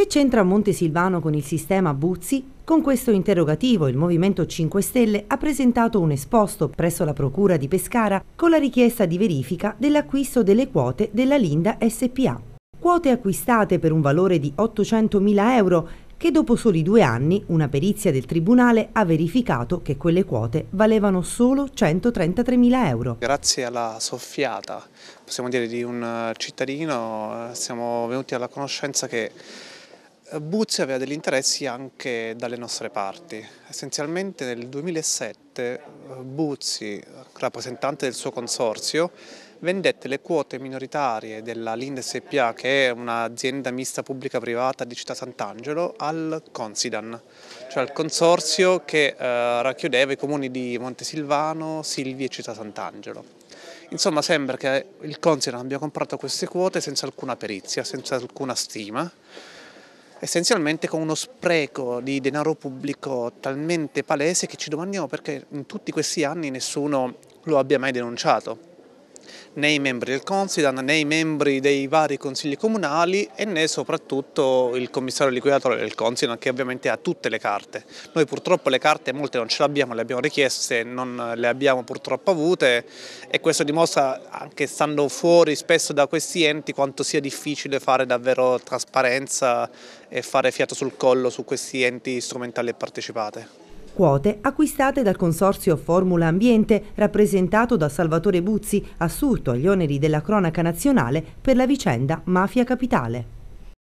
Che c'entra Montesilvano con il sistema Buzzi? Con questo interrogativo il Movimento 5 Stelle ha presentato un esposto presso la Procura di Pescara con la richiesta di verifica dell'acquisto delle quote della Linda SPA. Quote acquistate per un valore di 800.000 euro che dopo soli due anni una perizia del Tribunale ha verificato che quelle quote valevano solo 133.000 euro. Grazie alla soffiata, possiamo dire, di un eh, cittadino eh, siamo venuti alla conoscenza che Buzzi aveva degli interessi anche dalle nostre parti. Essenzialmente nel 2007 eh, Buzzi, rappresentante del suo consorzio, vendette le quote minoritarie della Lind SPA, che è un'azienda mista pubblica privata di Città Sant'Angelo, al Considan, cioè al consorzio che eh, racchiudeva i comuni di Montesilvano, Silvi e Città Sant'Angelo. Insomma sembra che il Considan abbia comprato queste quote senza alcuna perizia, senza alcuna stima, essenzialmente con uno spreco di denaro pubblico talmente palese che ci domandiamo perché in tutti questi anni nessuno lo abbia mai denunciato né i membri del Considan, né i membri dei vari consigli comunali e né soprattutto il commissario liquidatore del Considan che ovviamente ha tutte le carte. Noi purtroppo le carte molte non ce le abbiamo, le abbiamo richieste, non le abbiamo purtroppo avute e questo dimostra anche stando fuori spesso da questi enti quanto sia difficile fare davvero trasparenza e fare fiato sul collo su questi enti strumentali e partecipate. Quote acquistate dal consorzio Formula Ambiente, rappresentato da Salvatore Buzzi, assurto agli oneri della cronaca nazionale per la vicenda Mafia Capitale.